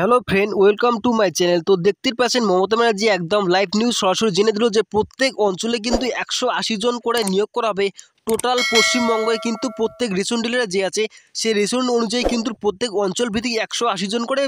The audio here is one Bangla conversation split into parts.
hello friend welcome to my channel তো দেখতে পাচ্ছেন মমতা ব্যানার্জি একদম লাইভ নিউজ সরাসরি জেনে দিল যে প্রত্যেক অঞ্চলে কিন্তু একশো জন করে নিয়োগ করা হবে টোটাল পশ্চিমবঙ্গে কিন্তু প্রত্যেক রেশন ডিলারে যে আছে সেই রেশন অনুযায়ী কিন্তু প্রত্যেক অঞ্চল ভিত্তিক একশো জন করে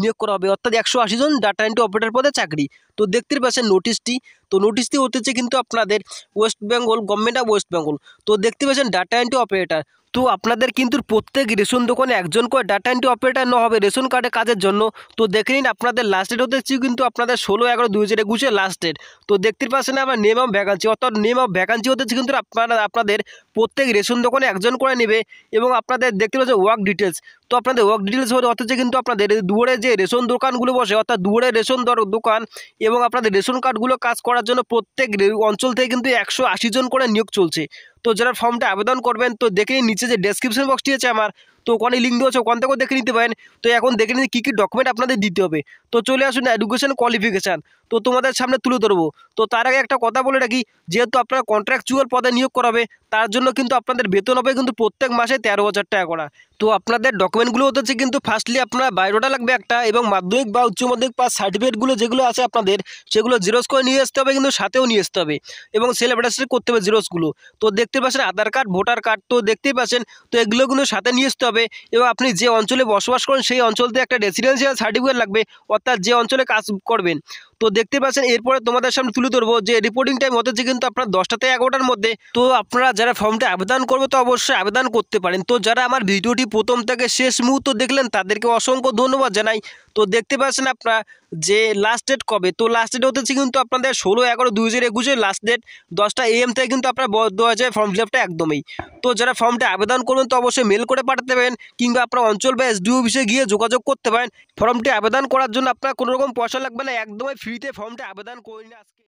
নিয়োগ করা হবে অর্থাৎ একশো জন ডাটা এন্ট্রি অপারেটর পদে চাকরি তো দেখতে পাচ্ছেন নোটিশটি তো নোটিশটি হতেছে কিন্তু আপনাদের West Bengal government of West Bengal তো দেখতে পাচ্ছেন ডাটা এন্ট্রি অপারেটর তো আপনাদের কিন্তু প্রত্যেক রেশন দোকানে একজন করে ডাটা এন্ট্রি অপারেটার না হবে রেশন কার্ডের কাজের জন্য তো দেখে নিন আপনাদের লাস্ট ডেট হতে কিন্তু আপনাদের ষোলো এগারো দুই হাজার একুশে লাস্ট ডেট তো দেখতে পাচ্ছেন আমার নেম অফ ভ্যাকান্সি অর্থাৎ নেম অফ ভ্যাকান্সি হতেছে কিন্তু আপনারা আপনাদের প্রত্যেক রেশন দোকানে একজন করে নেবে এবং আপনাদের দেখতে পাচ্ছেন ওয়ার্ক ডিটেলস তো আপনাদের ওয়ার্ক ডিটেলস হতে হচ্ছে কিন্তু আপনাদের দুয়ারে যে রেশন দোকানগুলো বসে অর্থাৎ দুয়ারে রেশন দোকান এবং আপনাদের রেশন কার্ডগুলো কাজ করার জন্য প্রত্যেক অঞ্চল থেকে কিন্তু একশো জন করে নিয়োগ চলছে তো যারা ফর্মটা আবেদন করবেন তো দেখে নিন নিচে যে ডেসক্রিপশন বক্সটি আছে আমার তো ওখানে লিঙ্ক দেওয়া আছে ওখান থেকেও দেখে নিতে পারেন তো এখন দেখে নিন কী কী ডকুমেন্ট আপনাদের দিতে হবে তো চলে আসুন এডুকেশন কোয়ালিফিকেশান তো তোমাদের সামনে তুলে ধরবো তো তার আগে একটা কথা বলে রাখি যেহেতু আপনারা কন্ট্রাকচুয়াল পদে নিয়োগ করাবে তার জন্য কিন্তু আপনাদের বেতন হবে কিন্তু প্রত্যেক মাসে তেরো হাজার টাকা করা তো আপনাদের ডকুমেন্টগুলো হচ্ছে কিন্তু ফার্স্টলি আপনার বায়োডাটা লাগবে একটা এবং মাধ্যমিক বা উচ্চ মাধ্যমিক পাস সার্টিফিকেটগুলো যেগুলো আছে আপনাদের সেগুলো জিরোস করে নিয়ে আসতে হবে কিন্তু সাথেও নিয়ে আসতে হবে এবং সেলেব্রেশন করতে হবে জিরোসগুলো তো দেখতে পাচ্ছেন আধার কার্ড ভোটার কার্ড তো দেখতেই পাচ্ছেন তো এগুলো কিন্তু সাথে নিয়ে আসতে হবে এবং আপনি যে অঞ্চলে বসবাস করেন সেই অঞ্চলতে একটা রেসিডেন্সিয়াল সার্টিফিকেট লাগবে অর্থাৎ যে অঞ্চলে কাজ করবেন তো দেখতে পাচ্ছেন এরপরে তোমাদের সামনে তুলে ধরবো যে রিপোর্টিং টাইম যে কিন্তু আপনার দশটা থেকে এগারোটার মধ্যে তো আপনারা যারা ফর্মটা আবেদন করবে তো অবশ্যই আবেদন করতে পারেন তো যারা আমার ভিডিওটি প্রথম থেকে শেষ মুহূর্ত দেখলেন তাদেরকে অসংখ্য ধন্যবাদ জানাই তো দেখতে পাচ্ছেন আপনারা যে লাস্ট ডেট কবে তো লাস্ট ডেট হতেছে কিন্তু আপনাদের ষোলো এগারো দুই হাজার একুশে লাস্ট ডেট দশটা এম থেকে কিন্তু আপনার দেওয়া যায় ফর্ম ফিল আপটা একদমই তো যারা ফর্মটা আবেদন করবেন তো অবশ্যই মেল করে পাঠাতে পারেন কিংবা আপনার অঞ্চল বা এসডিও অফিসে গিয়ে যোগাযোগ করতে পারেন ফর্মটি আবেদন করার জন্য আপনার কোনোরকম পয়সা লাগবে না একদমই ফ্রিতে ফর্মটা আবেদন করে আজকে